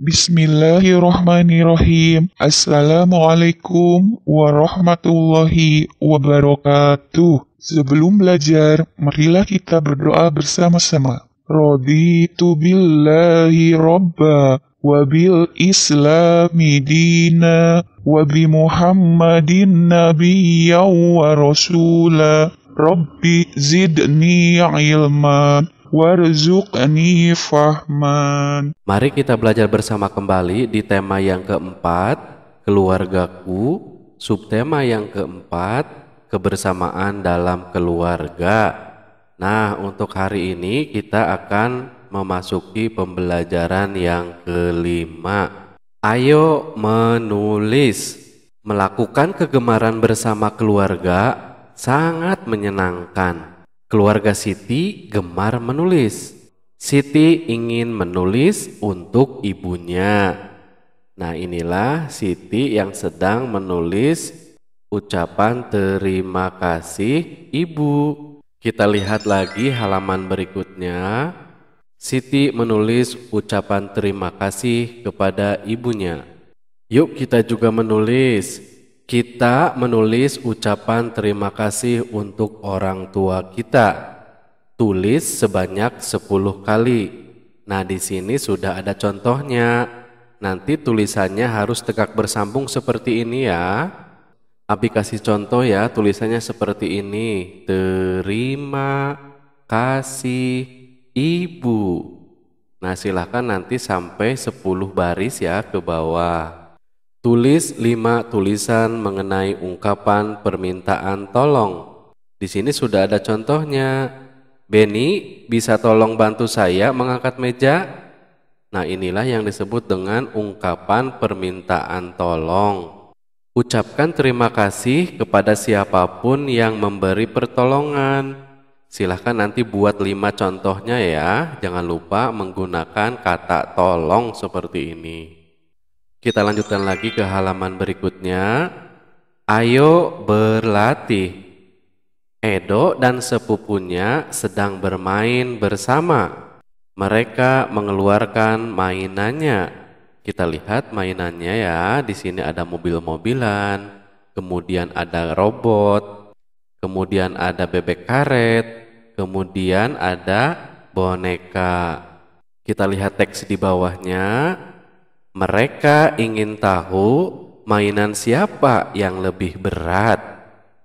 Bismillahirrahmanirrahim. Assalamualaikum warahmatullahi wabarakatuh. Sebelum belajar, marilah kita berdoa bersama-sama. Raditu billahi robba, wabil islami dina, wabi muhammadin nabiyya wa rasula. Rabbi zidni ilman warzuqni fahman. Mari kita belajar bersama kembali di tema yang keempat, keluargaku, subtema yang keempat, kebersamaan dalam keluarga. Nah, untuk hari ini kita akan memasuki pembelajaran yang kelima. Ayo menulis. Melakukan kegemaran bersama keluarga sangat menyenangkan. Keluarga Siti gemar menulis. Siti ingin menulis untuk ibunya. Nah, inilah Siti yang sedang menulis ucapan terima kasih ibu. Kita lihat lagi halaman berikutnya. Siti menulis ucapan terima kasih kepada ibunya. Yuk, kita juga menulis kita menulis ucapan terima kasih untuk orang tua kita. Tulis sebanyak 10 kali. Nah, di sini sudah ada contohnya. Nanti tulisannya harus tegak bersambung seperti ini ya. Abi kasih contoh ya, tulisannya seperti ini. Terima kasih ibu. Nah, silahkan nanti sampai 10 baris ya ke bawah. Tulis lima tulisan mengenai ungkapan permintaan tolong. Di sini sudah ada contohnya. Benny, bisa tolong bantu saya mengangkat meja? Nah, inilah yang disebut dengan ungkapan permintaan tolong. Ucapkan terima kasih kepada siapapun yang memberi pertolongan. Silahkan nanti buat lima contohnya ya. Jangan lupa menggunakan kata tolong seperti ini. Kita lanjutkan lagi ke halaman berikutnya. Ayo berlatih. Edo dan sepupunya sedang bermain bersama. Mereka mengeluarkan mainannya. Kita lihat mainannya ya. Di sini ada mobil-mobilan, kemudian ada robot, kemudian ada bebek karet, kemudian ada boneka. Kita lihat teks di bawahnya. Mereka ingin tahu mainan siapa yang lebih berat.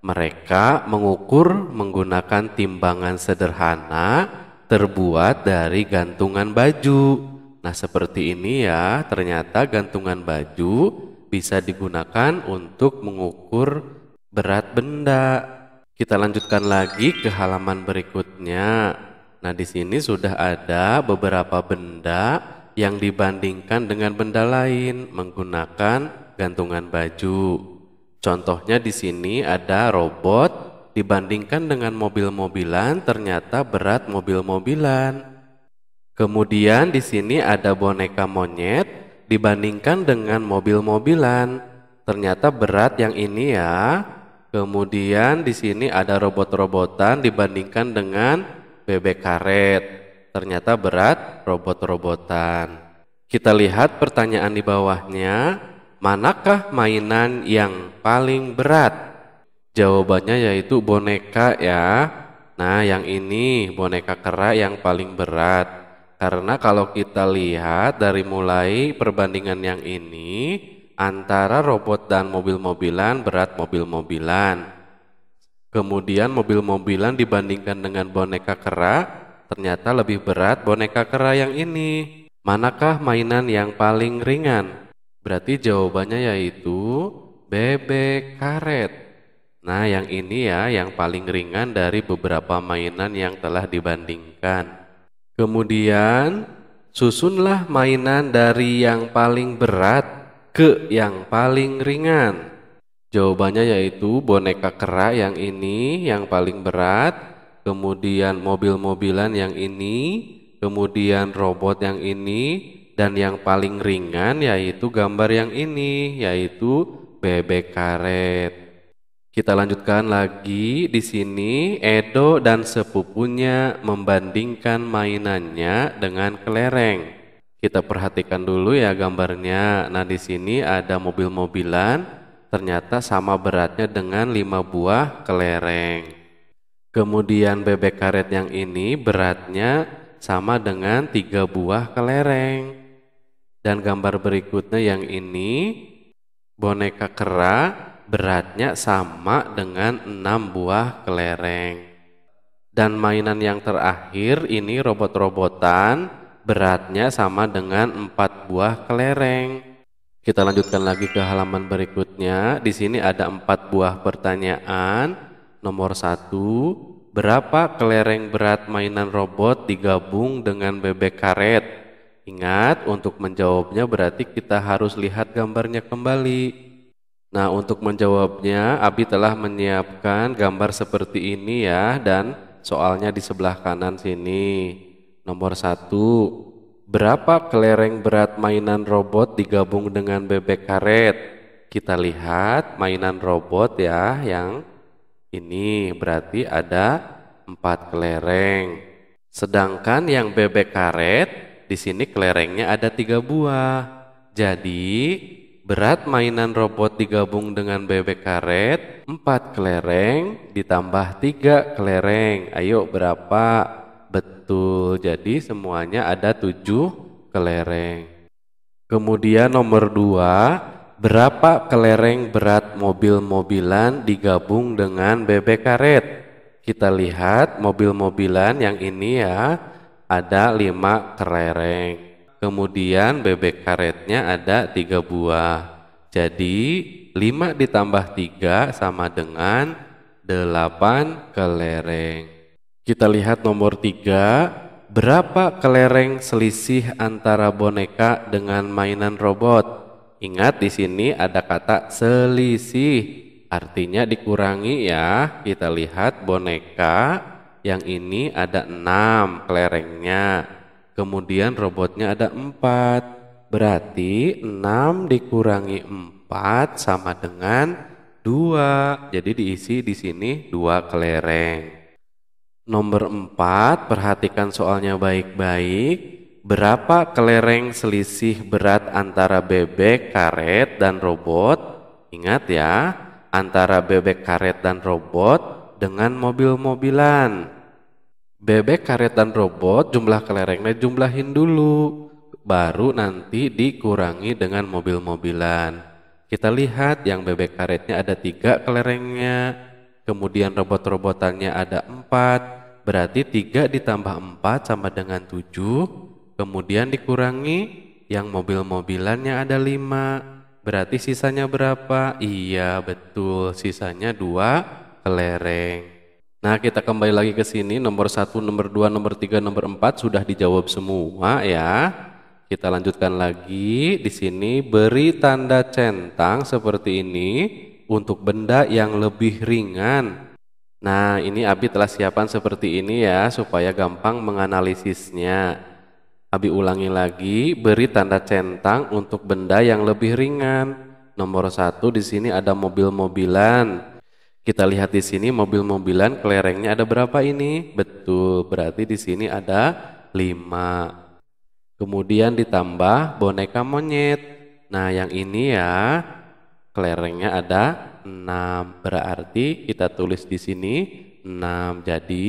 Mereka mengukur menggunakan timbangan sederhana terbuat dari gantungan baju. Nah, seperti ini ya, ternyata gantungan baju bisa digunakan untuk mengukur berat benda. Kita lanjutkan lagi ke halaman berikutnya. Nah, di sini sudah ada beberapa benda yang dibandingkan dengan benda lain menggunakan gantungan baju. Contohnya di sini ada robot dibandingkan dengan mobil-mobilan ternyata berat mobil-mobilan. Kemudian di sini ada boneka monyet dibandingkan dengan mobil-mobilan ternyata berat yang ini ya. Kemudian di sini ada robot-robotan dibandingkan dengan bebek karet Ternyata berat robot-robotan. Kita lihat pertanyaan di bawahnya, manakah mainan yang paling berat? Jawabannya yaitu boneka ya. Nah, yang ini boneka kera yang paling berat. Karena kalau kita lihat dari mulai perbandingan yang ini antara robot dan mobil-mobilan berat mobil-mobilan. Kemudian mobil-mobilan dibandingkan dengan boneka kera Ternyata lebih berat boneka kera yang ini. Manakah mainan yang paling ringan? Berarti jawabannya yaitu bebek karet. Nah, yang ini ya yang paling ringan dari beberapa mainan yang telah dibandingkan. Kemudian, susunlah mainan dari yang paling berat ke yang paling ringan. Jawabannya yaitu boneka kera yang ini yang paling berat, kemudian mobil-mobilan yang ini, kemudian robot yang ini, dan yang paling ringan yaitu gambar yang ini, yaitu bebek karet. Kita lanjutkan lagi di sini Edo dan sepupunya membandingkan mainannya dengan kelereng. Kita perhatikan dulu ya gambarnya. Nah, di sini ada mobil-mobilan ternyata sama beratnya dengan 5 buah kelereng. Kemudian bebek karet yang ini beratnya sama dengan tiga buah kelereng. Dan gambar berikutnya yang ini boneka kera beratnya sama dengan enam buah kelereng. Dan mainan yang terakhir ini robot-robotan beratnya sama dengan empat buah kelereng. Kita lanjutkan lagi ke halaman berikutnya. Di sini ada empat buah pertanyaan Nomor satu, berapa kelereng berat mainan robot digabung dengan bebek karet? Ingat, untuk menjawabnya berarti kita harus lihat gambarnya kembali. Nah, untuk menjawabnya, Abi telah menyiapkan gambar seperti ini ya, dan soalnya di sebelah kanan sini. Nomor satu, berapa kelereng berat mainan robot digabung dengan bebek karet? Kita lihat mainan robot ya, yang ini berarti ada empat kelereng. Sedangkan yang bebek karet, di sini kelerengnya ada tiga buah. Jadi, berat mainan robot digabung dengan bebek karet, empat kelereng ditambah tiga kelereng. Ayo berapa? Betul, jadi semuanya ada tujuh kelereng. Kemudian nomor dua, Berapa kelereng berat mobil-mobilan digabung dengan bebek karet? Kita lihat mobil-mobilan yang ini ya, ada lima kelereng. Kemudian bebek karetnya ada tiga buah. Jadi 5 ditambah 3 sama dengan 8 kelereng. Kita lihat nomor 3. Berapa kelereng selisih antara boneka dengan mainan robot? Ingat di sini ada kata selisih. Artinya dikurangi ya. Kita lihat boneka yang ini ada enam kelerengnya. Kemudian robotnya ada empat, Berarti enam dikurangi empat sama dengan dua. Jadi diisi di sini dua kelereng. Nomor 4, perhatikan soalnya baik-baik. Berapa kelereng selisih berat antara bebek karet dan robot? Ingat ya, antara bebek karet dan robot dengan mobil-mobilan. Bebek karet dan robot jumlah kelerengnya jumlahin dulu, baru nanti dikurangi dengan mobil-mobilan. Kita lihat yang bebek karetnya ada tiga kelerengnya, kemudian robot-robotannya ada empat, berarti tiga ditambah empat sama dengan tujuh kemudian dikurangi yang mobil-mobilannya ada lima, berarti sisanya berapa? Iya betul, sisanya dua kelereng. Nah kita kembali lagi ke sini, nomor satu, nomor dua, nomor tiga, nomor empat sudah dijawab semua ya. Kita lanjutkan lagi, di sini beri tanda centang seperti ini untuk benda yang lebih ringan. Nah ini Abi telah siapkan seperti ini ya, supaya gampang menganalisisnya. Abi ulangi lagi, beri tanda centang untuk benda yang lebih ringan. Nomor satu di sini ada mobil-mobilan. Kita lihat di sini mobil-mobilan kelerengnya ada berapa ini? Betul, berarti di sini ada lima. Kemudian ditambah boneka monyet. Nah, yang ini ya kelerengnya ada enam, Berarti kita tulis di sini enam. Jadi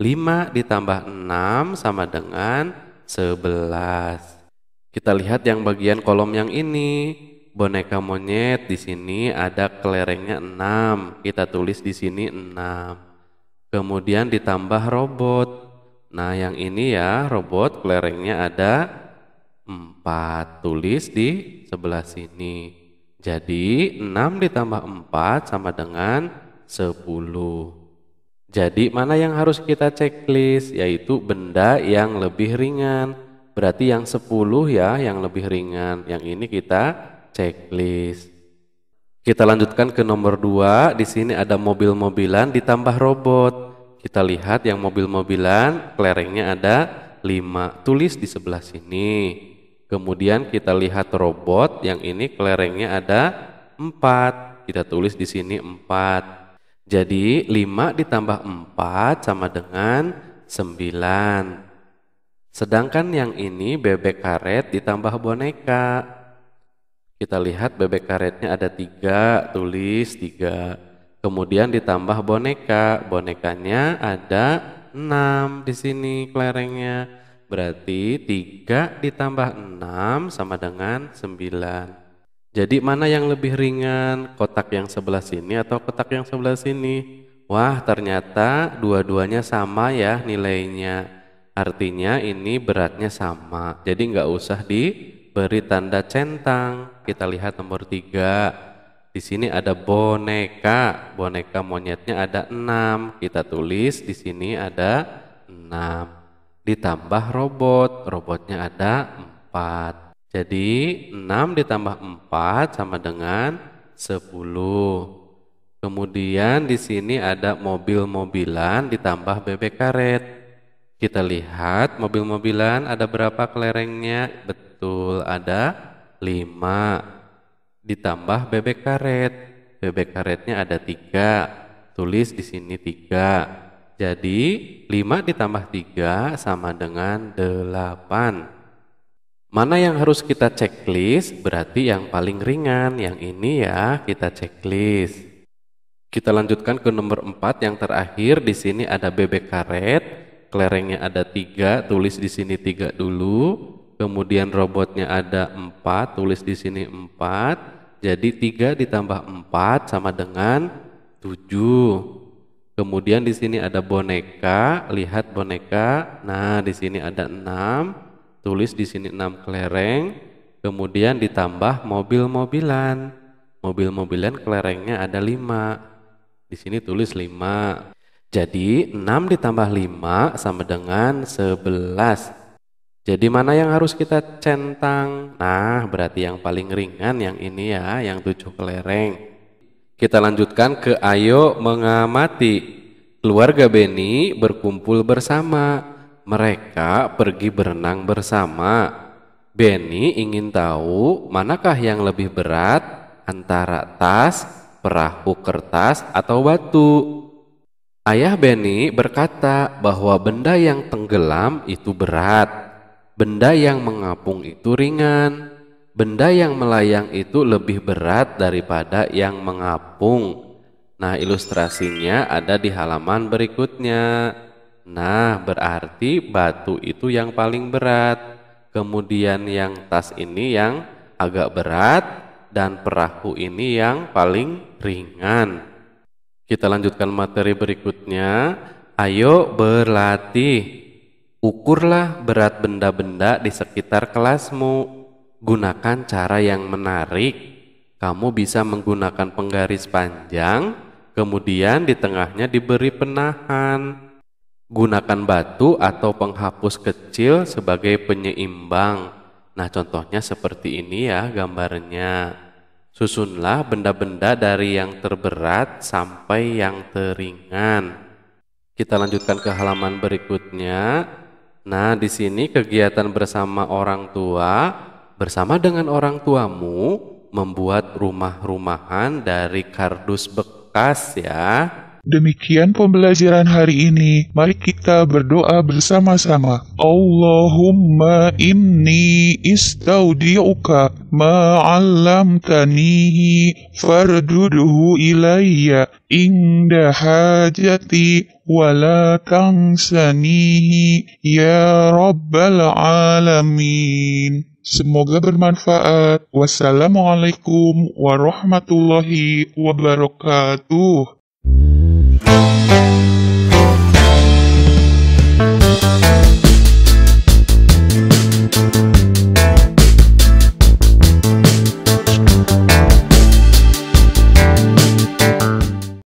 lima ditambah enam sama dengan 11. Kita lihat yang bagian kolom yang ini. Boneka monyet di sini ada kelerengnya 6. Kita tulis di sini 6. Kemudian ditambah robot. Nah, yang ini ya, robot kelerengnya ada 4. Tulis di sebelah sini. Jadi 6 ditambah 4 sama dengan 10. Jadi mana yang harus kita checklist yaitu benda yang lebih ringan. Berarti yang 10 ya yang lebih ringan. Yang ini kita checklist. Kita lanjutkan ke nomor 2. Di sini ada mobil-mobilan ditambah robot. Kita lihat yang mobil-mobilan kelerengnya ada 5. Tulis di sebelah sini. Kemudian kita lihat robot yang ini kelerengnya ada 4. Kita tulis di sini 4. Jadi 5 ditambah 4 sama dengan 9. Sedangkan yang ini bebek karet ditambah boneka. Kita lihat bebek karetnya ada 3, tulis 3. Kemudian ditambah boneka. Bonekanya ada 6 di sini kelerengnya. Berarti 3 ditambah 6 sama dengan 9. Jadi mana yang lebih ringan, kotak yang sebelah sini atau kotak yang sebelah sini? Wah, ternyata dua-duanya sama ya nilainya. Artinya ini beratnya sama. Jadi nggak usah diberi tanda centang. Kita lihat nomor tiga. Di sini ada boneka. Boneka monyetnya ada enam. Kita tulis di sini ada enam. Ditambah robot. Robotnya ada empat. Jadi 6 ditambah 4 sama dengan 10. Kemudian di sini ada mobil-mobilan ditambah bebek karet. Kita lihat mobil-mobilan ada berapa kelerengnya? Betul, ada 5. Ditambah bebek karet. Bebek karetnya ada 3. Tulis di sini 3. Jadi 5 ditambah 3 sama dengan 8. Mana yang harus kita checklist? Berarti yang paling ringan, yang ini ya kita checklist. Kita lanjutkan ke nomor 4 yang terakhir. Di sini ada bebek karet, kelerengnya ada tiga, tulis di sini tiga dulu. Kemudian robotnya ada 4, tulis di sini 4. Jadi 3 ditambah 4 sama dengan 7. Kemudian di sini ada boneka, lihat boneka. Nah, di sini ada 6 tulis di sini 6 kelereng, kemudian ditambah mobil-mobilan. Mobil-mobilan kelerengnya ada 5. Di sini tulis 5. Jadi 6 ditambah 5 sama dengan 11. Jadi mana yang harus kita centang? Nah, berarti yang paling ringan yang ini ya, yang 7 kelereng. Kita lanjutkan ke ayo mengamati. Keluarga Beni berkumpul bersama mereka pergi berenang bersama. Benny ingin tahu manakah yang lebih berat antara tas, perahu kertas, atau batu. Ayah Benny berkata bahwa benda yang tenggelam itu berat, benda yang mengapung itu ringan benda yang melayang itu lebih berat daripada yang mengapung. Nah, ilustrasinya ada di halaman berikutnya. Nah, berarti batu itu yang paling berat. Kemudian yang tas ini yang agak berat dan perahu ini yang paling ringan. Kita lanjutkan materi berikutnya. Ayo berlatih. Ukurlah berat benda-benda di sekitar kelasmu. Gunakan cara yang menarik. Kamu bisa menggunakan penggaris panjang, kemudian di tengahnya diberi penahan gunakan batu atau penghapus kecil sebagai penyeimbang. Nah, contohnya seperti ini ya gambarnya. Susunlah benda-benda dari yang terberat sampai yang teringan. Kita lanjutkan ke halaman berikutnya. Nah, di sini kegiatan bersama orang tua bersama dengan orang tuamu membuat rumah-rumahan dari kardus bekas ya. Demikian pembelajaran hari ini. Mari kita berdoa bersama-sama. Allahumma inni istaudiuka ma'allamtanihi farduduhu ilayya inda hajati ولا tangsanihi ya rabbal alamin. Semoga bermanfaat. Wassalamualaikum warahmatullahi wabarakatuh. Thank you.